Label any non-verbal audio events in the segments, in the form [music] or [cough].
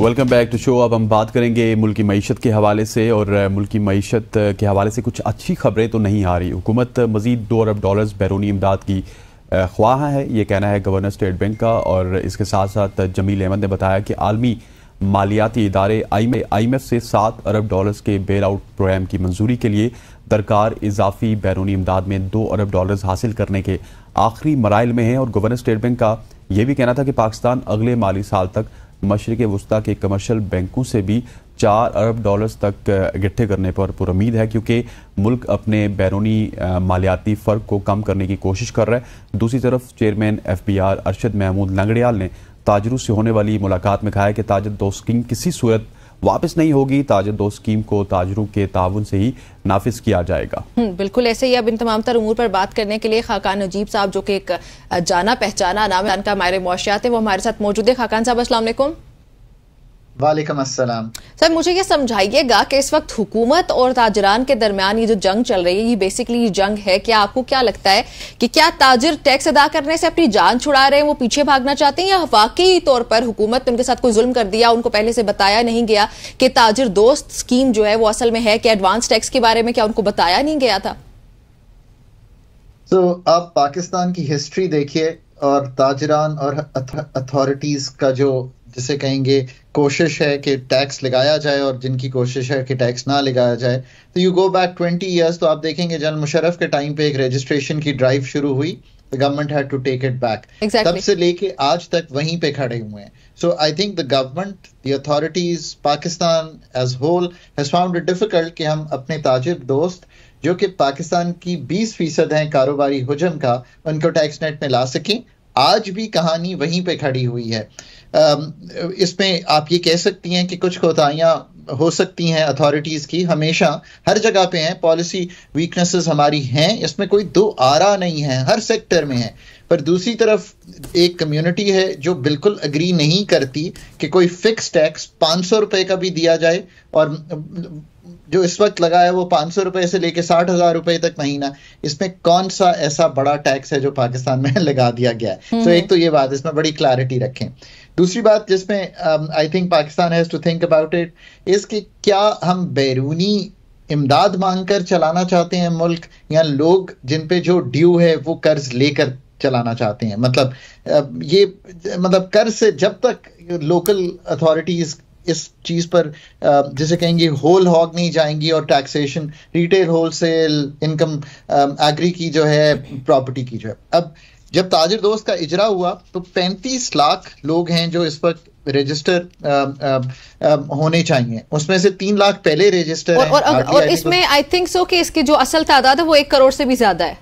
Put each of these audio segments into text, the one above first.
Welcome back to show अब हम बात करेंगे मुल्क की मीशत के हवाले से और मुल्क की मीशत के हवाले से कुछ अच्छी खबरें तो नहीं आ रही हुकूमत मज़ीद दो अरब डॉलर्स बैरूनी इमदाद की ख्वाह है ये कहना है गवर्नर स्टेट बैंक का और इसके साथ साथ जमील अहमद ने बताया कि आलमी मालियाती इदारे आई एम एफ से सात अरब डॉलर्स के बेल आउट प्रोग्राम की मंजूरी के लिए दरकार इजाफी बैरूनी इमदाद में दो अरब डॉलर्स हासिल करने के आखिरी मराइल में है और गवर्नर स्टेट बैंक का यह भी कहना था कि पाकिस्तान अगले माली साल तक मशरक वस्ती के कमर्शल बैंकों से भी चार अरब डॉलर्स तक इकट्ठे करने पर पुरमीद है क्योंकि मुल्क अपने बैरूनी मालियाती फ़र्क को कम करने की कोशिश कर रहा है दूसरी तरफ chairman F B R Arshad Mahmood Langrial ने ताजरू से होने वाली मुलाकात में कहा है कि ताजर दो स्कीम किसी सूरत वापस नहीं होगी ताजर दो स्कीम को ताजरों के ताउन से ही नाफिज किया जाएगा हम्म, बिल्कुल ऐसे ही अब इन तमाम तर उमूर पर बात करने के लिए खाकान नजीब साहब जो कि एक जाना पहचाना नाम का मायरे मुआशियात है वो हमारे साथ मौजूद है खाकान साहब असला वालेकुम अस्सलाम सर मुझे ये समझाइएगा कि इस वक्त हुकूमत और ताजरान के दरमियान ये जो जंग चल रही है ये बेसिकली जंग है क्या आपको क्या लगता है कि क्या ताजर टैक्स अदा करने से अपनी जान छुड़ा रहे हैं वो पीछे भागना चाहते हैं या वाकई तौर पर हुकूमत ने उनके साथ कोई जुल्म कर दिया उनको पहले से बताया नहीं गया कि ताजर दोस्त स्कीम जो है वो असल में है कि एडवांस टैक्स के बारे में क्या उनको बताया नहीं गया था तो आप पाकिस्तान की हिस्ट्री देखिए और ताजरान और अथॉरिटीज का जो जिसे कहेंगे कोशिश है कि टैक्स लगाया जाए और जिनकी कोशिश है कि टैक्स ना लगाया जाए तो you go back twenty years तो आप देखेंगे जन मुशरफ के टाइम पे एक रजिस्ट्रेशन की ड्राइव शुरू हुई government had to take it back तब से लेके आज तक वहीं पे खड़े हुए हैं so I think the government the authorities Pakistan as whole has found it difficult कि हम अपने ताजिर दोस्त जो कि पाकिस्तान की 20 फीसद हैं कारोबारी हुजम का उनको टैक्स नेट में ला सकें आज भी कहानी वहीं पे खड़ी हुई है इसमें आप ये कह सकती हैं कि कुछ कोताहियाँ हो सकती हैं अथॉरिटीज़ की हमेशा हर जगह पे हैं पॉलिसी वीकनेसेस हमारी हैं इसमें कोई दो आरा नहीं है हर सेक्टर में है पर दूसरी तरफ एक कम्युनिटी है जो बिल्कुल अग्री नहीं करती कि कोई फिक्स टैक्स पाँच सौ रुपये का भी दिया जाए और जो इस वक्त लगा है वो पाँच सौ रुपये से लेके साठ हज़ार रुपये तक महीना इसमें कौन सा ऐसा बड़ा टैक्स है जो पाकिस्तान में [laughs] लगा दिया गया है तो हम्म। एक तो ये बात इसमें बड़ी क्लैरिटी रखें दूसरी बात जिसमें I think Pakistan has to think about it इसके क्या हम बैरूनी इमदाद मांग कर चलाना चाहते हैं मुल्क या लोग जिन पे जो ड्यू है वो कर्ज लेकर चलाना चाहते हैं मतलब uh, ये मतलब कर्ज से जब तक लोकल अथॉरिटीज़ इस चीज़ पर जिसे कहेंगे होल हॉग नहीं जाएंगी और taxation retail wholesale income agri की जो है प्रॉपर्टी की जो है अब जब ताजिर दोस्त का इजरा हुआ तो 35 लाख लोग हैं जो इस वक्त रजिस्टर होने चाहिए उसमें से तीन लाख पहले रजिस्टर और, और, और इसमें आई थिंक सो कि इसकी जो असल तादाद है वो एक करोड़ से भी ज्यादा है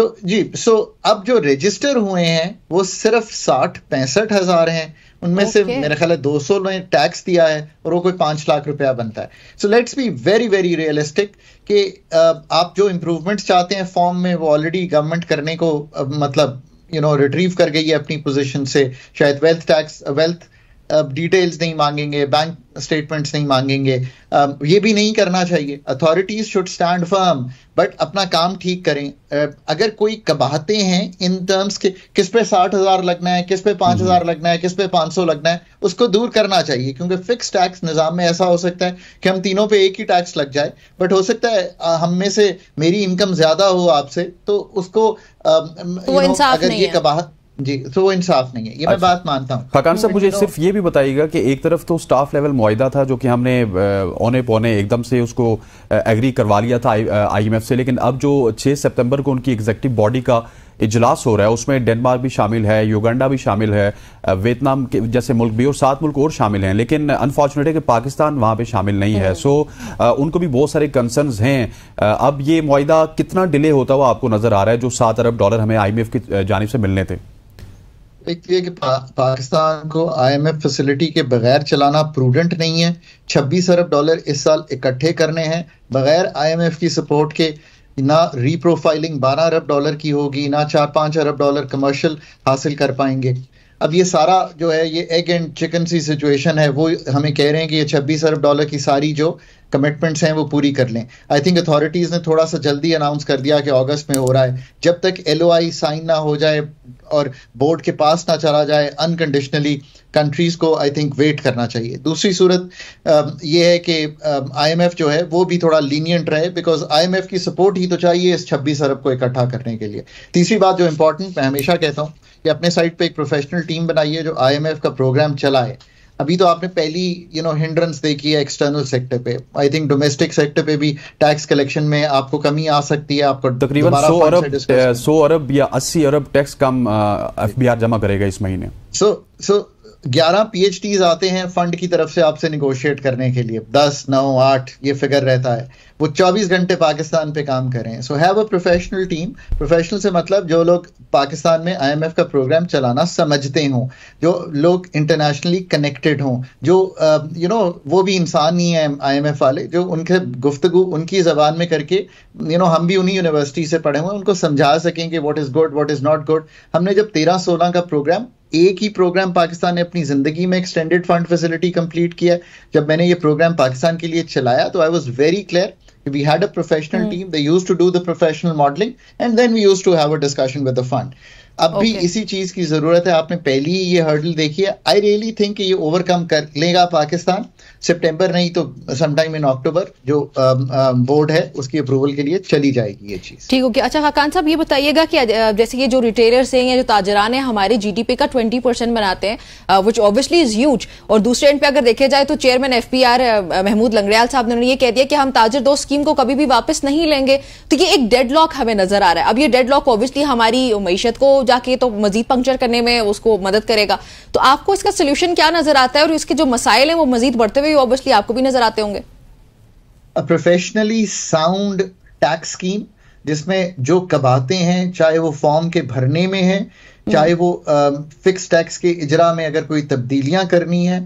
तो जी सो अब जो रजिस्टर हुए हैं वो सिर्फ साठ पैंसठ हजार हैं उनमें okay. से मेरे ख्याल दो सौ ने टैक्स दिया है और वो कोई पांच लाख रुपया बनता है so let's be very very realistic कि आप जो इंप्रूवमेंट चाहते हैं फॉर्म में वो ऑलरेडी गवर्नमेंट करने को मतलब यू नो रिट्रीव कर गई है अपनी पोजिशन से शायद वेल्थ टैक्स वेल्थ डिटेल्स नहीं मांगेंगे बैंक स्टेटमेंट्स नहीं मांगेंगे ये भी नहीं करना चाहिए authorities should stand firm but अपना काम ठीक करें अगर कोई कबाहते हैं इन टर्म्स के किस पे साठ हज़ार लगना है किस पे पांच हज़ार हम्म। लगना है किस पे पाँच सौ लगना है उसको दूर करना चाहिए क्योंकि फिक्स टैक्स निज़ाम में ऐसा हो सकता है कि हम तीनों पे एक ही टैक्स लग जाए बट हो सकता है हम में से मेरी इनकम ज़्यादा हो आपसे तो उसको आ, तो अगर ये कबाहत जी तो वो इंसाफ नहीं है ये मैं अच्छा। बात मानता हूँ खकान तो साहब मुझे सिर्फ ये भी बताइएगा कि एक तरफ तो स्टाफ लेवल माहा था जो कि हमने औने पौने एकदम से उसको एग्री करवा लिया था आईएमएफ से लेकिन अब जो 6 सितंबर को उनकी एग्जेक्टिव बॉडी का इजलास हो रहा है उसमें डेनमार्क भी शामिल है युगांडा भी शामिल है वियतनाम के जैसे मुल्क भी और सात मुल्क और शामिल हैं लेकिन अनफॉर्चुनेट है कि पाकिस्तान वहाँ पे शामिल नहीं है सो हम्म। उनको भी बहुत सारे कंसर्न्स हैं अब ये माहा कितना डिले होता हुआ आपको नजर आ रहा है जो सात अरब डॉलर हमें आई की जानब से मिलने थे एक ये कि पा, पाकिस्तान को आईएमएफ फैसिलिटी के बगैर चलाना प्रूडेंट नहीं है 26 अरब डॉलर इस साल इकट्ठे करने हैं बगैर आईएमएफ की सपोर्ट के ना रीप्रोफाइलिंग 12 अरब डॉलर की होगी ना चार पाँच अरब डॉलर कमर्शियल हासिल कर पाएंगे अब ये सारा जो है ये egg and chicken C situation है वो हमें कह रहे हैं कि ये 26 अरब डॉलर की सारी जो कमिटमेंट्स हैं वो पूरी कर लें आई थिंक अथॉरिटीज़ ने थोड़ा सा जल्दी अनाउंस कर दिया कि अगस्त में हो रहा है जब तक एल साइन ना हो जाए और बोर्ड के पास ना चला जाए अनकंडीशनली कंट्रीज़ को आई थिंक वेट करना चाहिए दूसरी सूरत ये है कि आईएमएफ जो है वो भी थोड़ा लीनियंट रहे बिकॉज आईएमएफ की सपोर्ट ही तो चाहिए इस छब्बीस अरब को इकट्ठा करने के लिए तीसरी बात जो इंपॉर्टेंट मैं हमेशा कहता हूँ कि अपने साइड पर एक प्रोफेशनल टीम बनाइए जो आई का प्रोग्राम चलाए अभी तो आपने पहली यू नो हिंड्रेंस देखी है एक्सटर्नल सेक्टर पे आई थिंक डोमेस्टिक सेक्टर पे भी टैक्स कलेक्शन में आपको कमी आ सकती है आपको तकरीबन सौ अरब सौ अरब या अस्सी अरब टैक्स कम एफ जमा करेगा इस महीने सो so, सो so, ग्यारह पी आते हैं फंड की तरफ से आपसे निगोशिएट करने के लिए दस नौ आठ ये फिगर रहता है वो चौबीस घंटे पाकिस्तान पे काम करें so have a professional team professional से मतलब जो लोग पाकिस्तान में एफ का प्रोग्राम चलाना समझते हों जो लोग इंटरनेशनली कनेक्टेड हों जो you uh, know you know, वो भी इंसान ही हैं एफ वाले जो उनके गुफ्तगु उनकी ज़बान में करके यू you नो know, हम भी उन्हीं यूनिवर्सिटी से पढ़े हुए उनको समझा सकें कि what is good what is not good हमने जब तेरह सोलह का प्रोग्राम एक ही प्रोग्राम पाकिस्तान ने अपनी ज़िंदगी में एक्सटेंडेड फंड फैसिलिटी कंप्लीट किया जब मैंने ये प्रोग्राम पाकिस्तान के लिए चलाया तो I was very clear we had a professional mm. team they used to do the professional modeling and then we used to have a discussion with the fund अब भी इसी चीज की जरूरत है आपने पहली ही ये हर्डल देखी है आई रियली थिंक ये ओवरकम कर लेगा पाकिस्तान सितंबर नहीं तो समटाइम इन अक्टूबर जो बोर्ड um, um, है उसकी अप्रूवल के लिए चली जाएगी ये चीज ठीक ओके अच्छा हकान साहब ये बताइएगा कि जैसे ये जो रिटेलर्स हैं या जो ताजरान हैं हमारे जीडीपी का 20 परसेंट बनाते हैं विच ऑब्वियसली इज ह्यूज और दूसरे एंड पे अगर देखे जाए तो चेयरमैन एफ महमूद लंगड़ियाल साहब ने उन्होंने ये कह दिया कि हम ताजर दो स्कीम को कभी भी वापस नहीं लेंगे तो ये एक डेड हमें नजर आ रहा है अब ये डेड ऑब्वियसली हमारी मीशत को जाके तो मजीद पंक्चर करने में उसको मदद करेगा तो आपको इसका सोल्यूशन क्या नजर आता है और इसके जो मसाइल हैं वो मजीद बढ़ते हुए ऑब्वियसली आपको भी नजर आते होंगे प्रोफेशनली साउंड टैक्स स्कीम जिसमें जो कबाते हैं चाहे वो फॉर्म के भरने में है चाहे वो फिक्स uh, टैक्स के इजरा में अगर कोई तब्दीलियां करनी है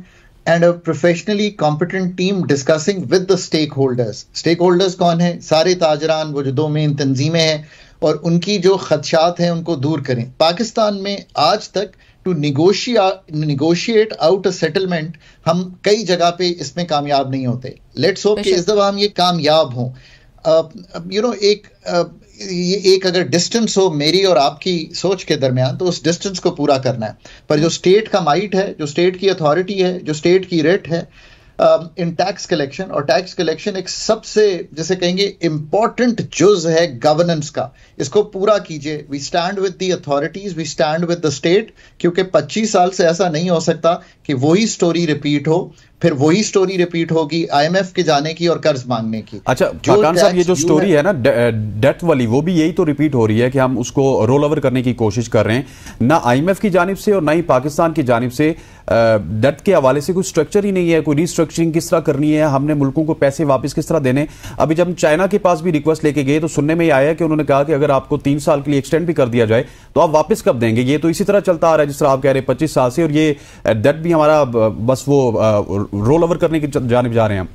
and a professionally competent team discussing with the stakeholders stakeholders कौन है सारे ताजरान वो जो दो मेन तंजीमें हैं और उनकी जो खदशात हैं उनको दूर करें पाकिस्तान में आज तक to negotiate out a settlement हम कई जगह पे इसमें कामयाब नहीं होते लेट्स होप कि इस दफ़ा हम ये कामयाब हों यू नो एक ये एक अगर डिस्टेंस हो मेरी और आपकी सोच के दरमियान तो उस डिस्टेंस को पूरा करना है पर जो स्टेट हम्म। का माइट है जो स्टेट की अथॉरिटी है जो स्टेट की रेट है इन टैक्स कलेक्शन और टैक्स कलेक्शन एक सबसे जैसे कहेंगे इंपॉर्टेंट जुज है गवर्नेंस का इसको पूरा कीजिए we stand with the authorities we stand with the state क्योंकि 25 साल से ऐसा नहीं हो सकता कि वही स्टोरी रिपीट हो फिर वही स्टोरी रिपीट होगी आईएमएफ के जाने की और कर्ज मांगने की अच्छा जो ये जो स्टोरी है ना डेथ eh, वाली वो भी यही तो रिपीट हो रही है कि हम उसको रोल ओवर करने की कोशिश कर रहे हैं ना आईएमएफ की जानब से और ना ही पाकिस्तान की जानब से डेथ eh, के हवाले से कोई स्ट्रक्चर ही नहीं है कोई रिस्ट्रक्चरिंग किस तरह करनी है हमने मुल्कों को पैसे वापस किस तरह देने अभी जब चाइना के पास भी रिक्वेस्ट लेके गए तो सुनने में आया कि उन्होंने कहा कि अगर आपको तीन साल के लिए एक्सटेंड भी कर दिया जाए तो आप वापस कब देंगे ये तो इसी तरह चलता आ रहा है जिस तरह आप कह रहे हैं पच्चीस साल से और ये डेट eh, भी हमारा बस वो रोल ओवर करने की जानब जा रहे हैं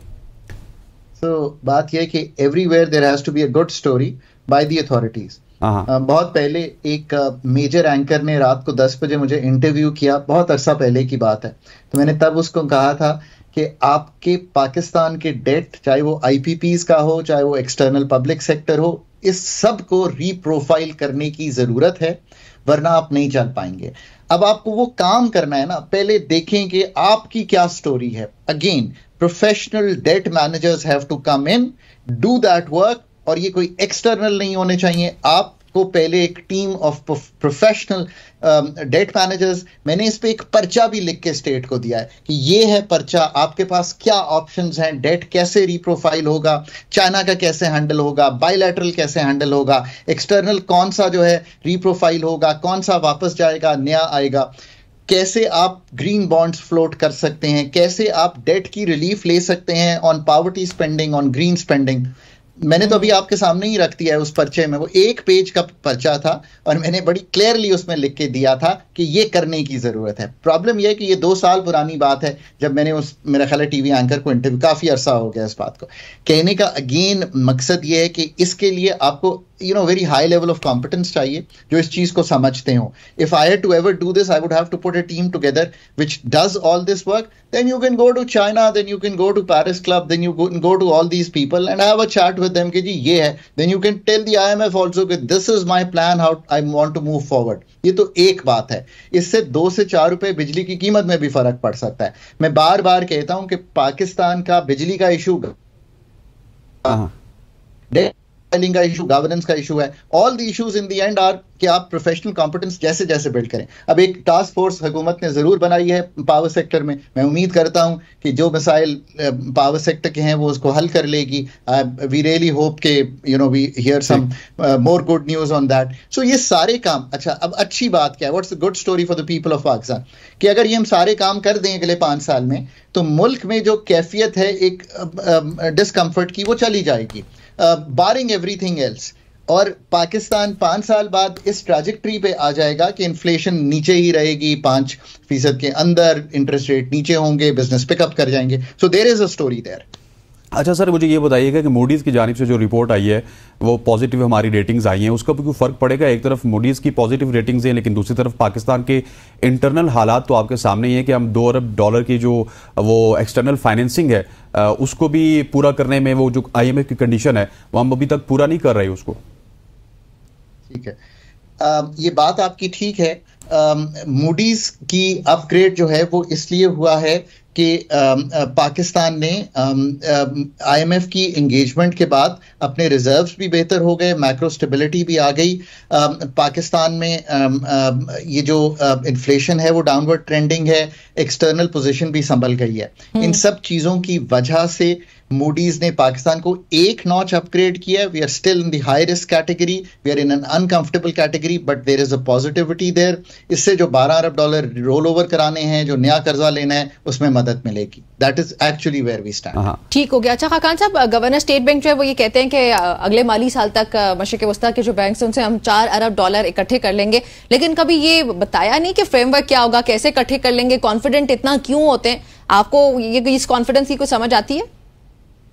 तो बात यह कि everywhere there has to be a good story by the authorities बहुत पहले एक मेजर एंकर ने रात को 10 बजे मुझे इंटरव्यू किया बहुत अरसा पहले की बात है तो मैंने तब उसको कहा था कि आपके पाकिस्तान के डेट चाहे वो आई का हो चाहे वो एक्सटर्नल पब्लिक सेक्टर हो इस सब को रीप्रोफाइल करने की ज़रूरत है वरना आप नहीं चल पाएंगे अब आपको वो काम करना है ना पहले देखें कि आपकी क्या स्टोरी है again professional debt managers have to come in do that work और ये कोई एक्सटर्नल नहीं होने चाहिए आप को पहले एक team of professional debt managers मैंने इस पे एक पर्चा भी लिख के स्टेट को दिया है कि ये है पर्चा आपके पास क्या ऑप्शंस हैं डेट कैसे रिप्रोफाइल होगा चाइना का कैसे हैंडल होगा बायोलैटरल कैसे हैंडल होगा एक्सटर्नल कौन सा जो है रिप्रोफाइल होगा कौन सा वापस जाएगा नया आएगा कैसे आप ग्रीन बॉन्ड्स फ्लोट कर सकते हैं कैसे आप डेट की रिलीफ ले सकते हैं on poverty spending on green spending मैंने तो अभी आपके सामने ही रख दिया है उस पर्चे में वो एक पेज का पर्चा था और मैंने बड़ी क्लियरली उसमें लिख के दिया था कि ये करने की ज़रूरत है प्रॉब्लम यह है कि ये दो साल पुरानी बात है जब मैंने उस मेरा ख्याल है टीवी एंकर को इंटरव्यू काफ़ी अरसा हो गया इस बात को कहने का अगेन मकसद ये है कि इसके लिए आपको you know very high level of competence चाहिए जो इस चीज़ को समझते हो if I to ever do this I would have to put a team together which does all this work then you can go to China then you can go to Paris club then you go to all these people and I have a chat with them कि जी ये है then you can tell the I M F also कि this is my plan how I want to move forward ये तो एक बात है इससे दो से चार रुपए बिजली की कीमत में भी फर्क पड़ सकता है मैं बार बार कहता हूं कि पाकिस्तान का बिजली का इशू हाँ। स्पेलिंग का इशू गवर्नेंस का इशू है all the issues in the end are कि आप प्रोफेशनल कॉम्पिटेंस जैसे जैसे बिल्ड करें अब एक टास्क फोर्स हुकूमत ने ज़रूर बनाई है पावर सेक्टर में मैं उम्मीद करता हूं कि जो मिसाइल पावर सेक्टर के हैं वो उसको हल कर लेगी वी रियली होप के you know we hear some more good news on that so ये सारे काम अच्छा अब अच्छी बात क्या है what's good story for the people of Pakistan कि अगर ये हम सारे काम कर दें अगले पाँच साल में तो मुल्क में जो कैफियत है एक डिसकम्फर्ट की वो चली जाएगी बारिंग एवरीथिंग एल्स और पाकिस्तान पाँच साल बाद इस ट्रैजेक्ट्री पे आ जाएगा कि इन्फ्लेशन नीचे ही रहेगी पाँच फीसद के अंदर इंटरेस्ट रेट नीचे होंगे बिजनेस पिकअप कर जाएंगे सो देर इज अ स्टोरी देर अच्छा सर मुझे ये बताइएगा कि मूडीज़ की जानब से जो रिपोर्ट आई है वो पॉजिटिव हमारी रेटिंग्स आई हैं उसका भी कोई फ़र्क पड़ेगा एक तरफ मूडीज़ की पॉजिटिव रेटिंग्स हैं लेकिन दूसरी तरफ पाकिस्तान के इंटरनल हालात तो आपके सामने ही हैं कि हम दो अरब डॉलर की जो वो एक्सटर्नल फाइनेंसिंग है उसको भी पूरा करने में वो जो आई की कंडीशन है वो हम अभी तक पूरा नहीं कर रहे उसको ठीक है आ, ये बात आपकी ठीक है मूडीज की अपग्रेड जो है वो इसलिए हुआ है कि पाकिस्तान ने आईएमएफ की इंगेजमेंट के बाद अपने रिजर्व्स भी बेहतर हो गए मैक्रो स्टेबिलिटी भी आ गई पाकिस्तान में ये जो इन्फ्लेशन है वो डाउनवर्ड ट्रेंडिंग है एक्सटर्नल पोजीशन भी संभल गई है हम्म। इन सब चीज़ों की वजह से मूडीज ने पाकिस्तान को एक नॉच अपग्रेड किया we are still in the risk category we are in an uncomfortable category but there is a positivity there इससे जो 12 अरब डॉलर रोल ओवर कराने हैं जो नया कर्जा लेना है उसमें मदद मिलेगी that is actually where we stand ठीक हो गया अच्छा खाकान साहब गवर्नर स्टेट बैंक जो है वो ये कहते हैं कि अगले माली साल तक मशरक वस्ता के जो बैंक है उनसे हम चार अरब डॉलर इकट्ठे कर लेंगे लेकिन कभी ये बताया नहीं कि फ्रेमवर्क क्या होगा कैसे इकट्ठे कर लेंगे कॉन्फिडेंट इतना क्यों होते हैं आपको ये इस कॉन्फिडेंस की कोई समझ आती है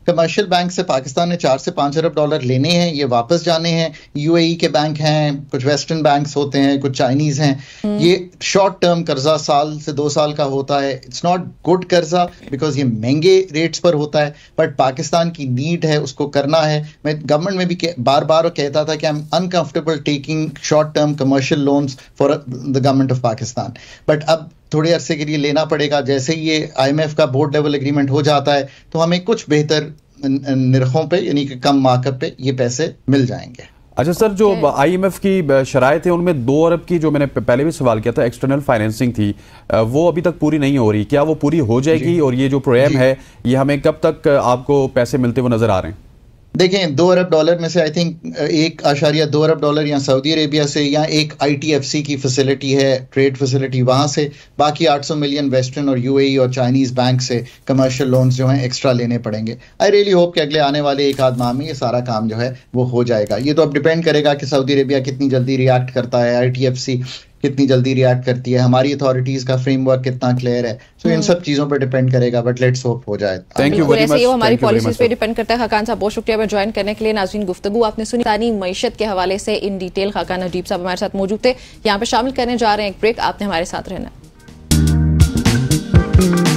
कमर्शियल बैंक से पाकिस्तान ने चार से पाँच अरब डॉलर लेने हैं ये वापस जाने हैं यूएई के बैंक हैं कुछ वेस्टर्न बैंक्स होते हैं कुछ चाइनीज हैं हम्म। ये शॉर्ट टर्म कर्जा साल से दो साल का होता है इट्स नॉट गुड कर्जा बिकॉज ये महंगे रेट्स पर होता है बट पाकिस्तान की नीड है उसको करना है मैं गवर्नमेंट में भी बार बार कहता था कि I am uncomfortable taking short term commercial loans for the government of Pakistan but अब थोड़े अरसे के लिए लेना पड़ेगा जैसे ही ये आईएमएफ का बोर्ड लेवल एग्रीमेंट हो जाता है तो हमें कुछ बेहतर निरखों पे यानी कि कम मार्कअप पे ये पैसे मिल जाएंगे अच्छा सर जो आईएमएफ की शराय थे उनमें दो अरब की जो मैंने पहले भी सवाल किया था एक्सटर्नल फाइनेंसिंग थी वो अभी तक पूरी नहीं हो रही क्या वो पूरी हो जाएगी और ये जो प्रोग्राम है ये हमें कब तक आपको पैसे मिलते हुए नजर आ रहे हैं देखें दो अरब डॉलर में से आई थिंक एक आशारिया दो अरब डॉलर या सऊदी अरेबिया से या एक आईटीएफसी की फैसिलिटी है ट्रेड फैसिलिटी वहाँ से बाकी 800 मिलियन वेस्टर्न और यूएई e और चाइनीज़ बैंक से कमर्शियल लोन्स जो हैं एक्स्ट्रा लेने पड़ेंगे आई रियली होप कि अगले आने वाले एक आध माह में ये सारा काम जो है वो हो जाएगा ये तो अब डिपेंड करेगा कि सऊदी अरेबिया कितनी जल्दी रिएक्ट करता है आई कितनी जल्दी रिएक्ट करती है हमारी अथॉरिटीज का फ्रेमवर्क कितना क्लियर है सो so इन hmm. सब चीजों पर डिपेंड करेगा बट लेट्स होप हो जाए थैंक यू वेरी मच ये हमारी पॉलिसीज पे डिपेंड करता है खाकान साहब बहुत शुक्रिया हमें ज्वाइन करने के लिए नाजीन गुफ्तगु आपने सुनी तानी मीशत के हवाले से इन डिटेल खाकान अजीब साहब हमारे साथ मौजूद थे यहाँ पे शामिल करने जा रहे हैं एक ब्रेक आपने हमारे साथ रहना